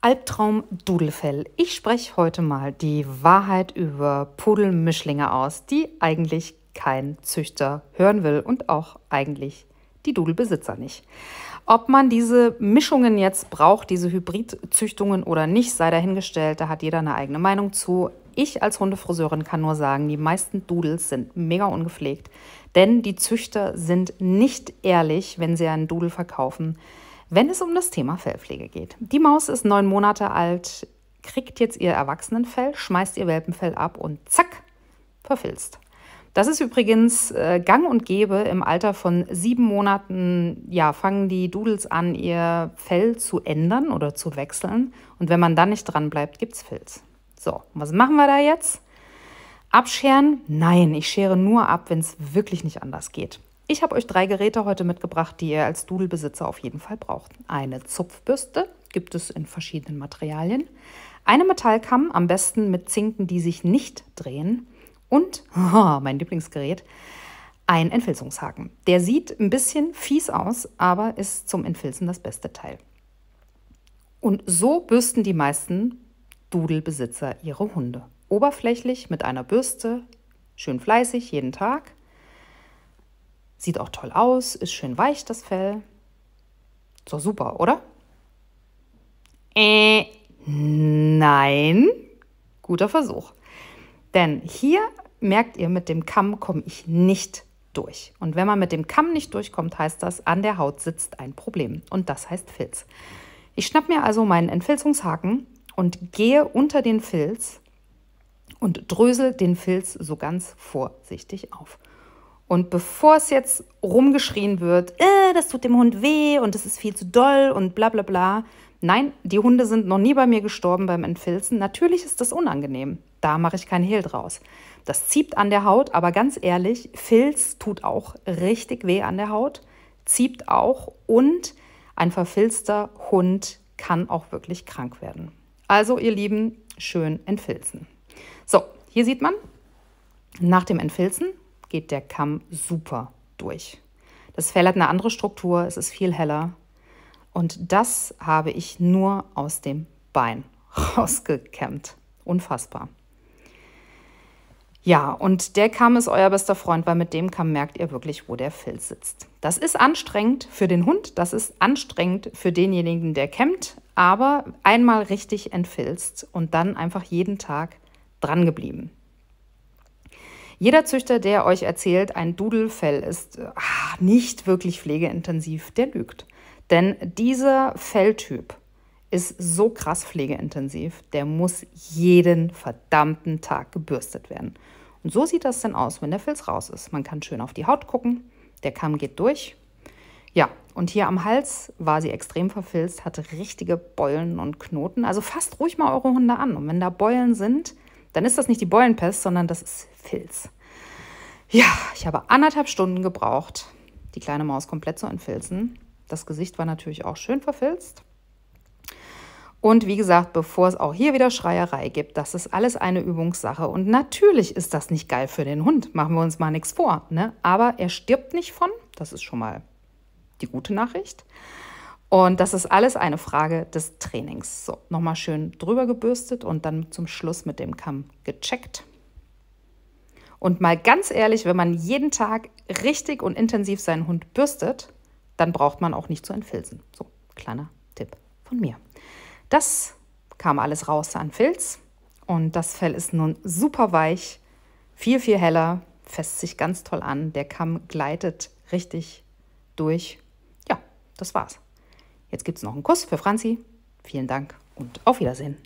Albtraum Dudelfell. Ich spreche heute mal die Wahrheit über Pudelmischlinge aus, die eigentlich kein Züchter hören will und auch eigentlich die Dudelbesitzer nicht. Ob man diese Mischungen jetzt braucht, diese Hybridzüchtungen oder nicht, sei dahingestellt, da hat jeder eine eigene Meinung zu. Ich als Hundefriseurin kann nur sagen, die meisten Doodles sind mega ungepflegt, denn die Züchter sind nicht ehrlich, wenn sie einen Doodle verkaufen wenn es um das Thema Fellpflege geht. Die Maus ist neun Monate alt, kriegt jetzt ihr Erwachsenenfell, schmeißt ihr Welpenfell ab und zack, verfilzt. Das ist übrigens äh, gang und gäbe. Im Alter von sieben Monaten ja, fangen die Doodles an, ihr Fell zu ändern oder zu wechseln. Und wenn man dann nicht dran bleibt, gibt es Filz. So, was machen wir da jetzt? Abscheren? Nein, ich schere nur ab, wenn es wirklich nicht anders geht. Ich habe euch drei Geräte heute mitgebracht, die ihr als Dudelbesitzer auf jeden Fall braucht. Eine Zupfbürste, gibt es in verschiedenen Materialien. Eine Metallkamm, am besten mit Zinken, die sich nicht drehen. Und, oh, mein Lieblingsgerät, ein Entfilzungshaken. Der sieht ein bisschen fies aus, aber ist zum Entfilzen das beste Teil. Und so bürsten die meisten Dudelbesitzer ihre Hunde. Oberflächlich mit einer Bürste, schön fleißig jeden Tag Sieht auch toll aus, ist schön weich das Fell. So super, oder? Äh, nein. Guter Versuch. Denn hier merkt ihr, mit dem Kamm komme ich nicht durch. Und wenn man mit dem Kamm nicht durchkommt, heißt das, an der Haut sitzt ein Problem. Und das heißt Filz. Ich schnapp mir also meinen Entfilzungshaken und gehe unter den Filz und drösel den Filz so ganz vorsichtig auf. Und bevor es jetzt rumgeschrien wird, äh, das tut dem Hund weh und es ist viel zu doll und bla bla bla. Nein, die Hunde sind noch nie bei mir gestorben beim Entfilzen. Natürlich ist das unangenehm. Da mache ich keinen Hehl draus. Das zieht an der Haut, aber ganz ehrlich, Filz tut auch richtig weh an der Haut, zieht auch und ein verfilzter Hund kann auch wirklich krank werden. Also, ihr Lieben, schön entfilzen. So, hier sieht man, nach dem Entfilzen geht der Kamm super durch. Das Fell hat eine andere Struktur, es ist viel heller. Und das habe ich nur aus dem Bein rausgekämmt. Unfassbar. Ja, und der Kamm ist euer bester Freund, weil mit dem Kamm merkt ihr wirklich, wo der Filz sitzt. Das ist anstrengend für den Hund, das ist anstrengend für denjenigen, der kämmt, aber einmal richtig entfilzt und dann einfach jeden Tag dran geblieben. Jeder Züchter, der euch erzählt, ein Dudelfell ist ach, äh, ah, nicht wirklich pflegeintensiv, der lügt. Denn dieser Felltyp ist so krass pflegeintensiv, der muss jeden verdammten Tag gebürstet werden. Und so sieht das denn aus, wenn der Filz raus ist. Man kann schön auf die Haut gucken, der Kamm geht durch. Ja, und hier am Hals war sie extrem verfilzt, hatte richtige Beulen und Knoten. Also fasst ruhig mal eure Hunde an. Und wenn da Beulen sind, dann ist das nicht die Beulenpest, sondern das ist Filz. Ja, ich habe anderthalb Stunden gebraucht, die kleine Maus komplett zu entfilzen. Das Gesicht war natürlich auch schön verfilzt. Und wie gesagt, bevor es auch hier wieder Schreierei gibt, das ist alles eine Übungssache. Und natürlich ist das nicht geil für den Hund, machen wir uns mal nichts vor. Ne? Aber er stirbt nicht von, das ist schon mal die gute Nachricht. Und das ist alles eine Frage des Trainings. So, nochmal schön drüber gebürstet und dann zum Schluss mit dem Kamm gecheckt. Und mal ganz ehrlich, wenn man jeden Tag richtig und intensiv seinen Hund bürstet, dann braucht man auch nicht zu entfilzen. So, kleiner Tipp von mir. Das kam alles raus an Filz und das Fell ist nun super weich, viel, viel heller, fest sich ganz toll an. Der Kamm gleitet richtig durch. Ja, das war's. Jetzt gibt es noch einen Kuss für Franzi. Vielen Dank und auf Wiedersehen.